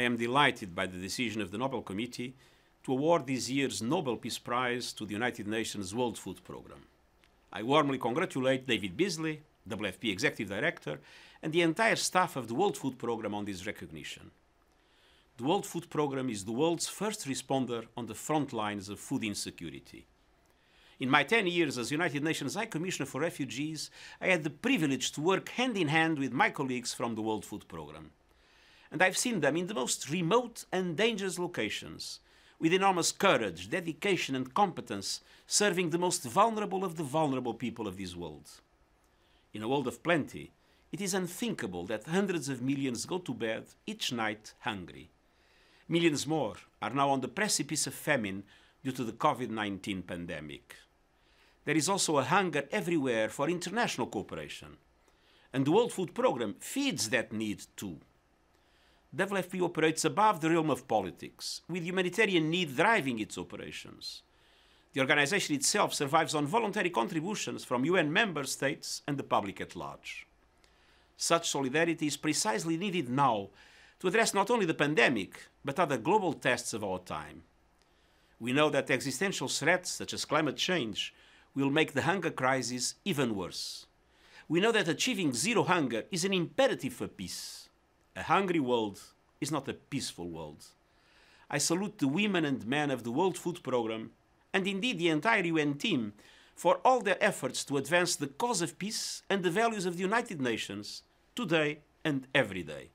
I am delighted by the decision of the Nobel Committee to award this year's Nobel Peace Prize to the United Nations World Food Programme. I warmly congratulate David Beasley, WFP Executive Director, and the entire staff of the World Food Programme on this recognition. The World Food Programme is the world's first responder on the front lines of food insecurity. In my 10 years as United Nations High Commissioner for Refugees, I had the privilege to work hand in hand with my colleagues from the World Food Programme and I've seen them in the most remote and dangerous locations, with enormous courage, dedication, and competence, serving the most vulnerable of the vulnerable people of this world. In a world of plenty, it is unthinkable that hundreds of millions go to bed each night hungry. Millions more are now on the precipice of famine due to the COVID 19 pandemic. There is also a hunger everywhere for international cooperation. And the World Food Programme feeds that need too. WFP operates above the realm of politics, with humanitarian need driving its operations. The organization itself survives on voluntary contributions from UN member states and the public at large. Such solidarity is precisely needed now to address not only the pandemic, but other global tests of our time. We know that existential threats such as climate change will make the hunger crisis even worse. We know that achieving zero hunger is an imperative for peace. A hungry world is not a peaceful world. I salute the women and men of the World Food Programme and indeed the entire UN team for all their efforts to advance the cause of peace and the values of the United Nations today and every day.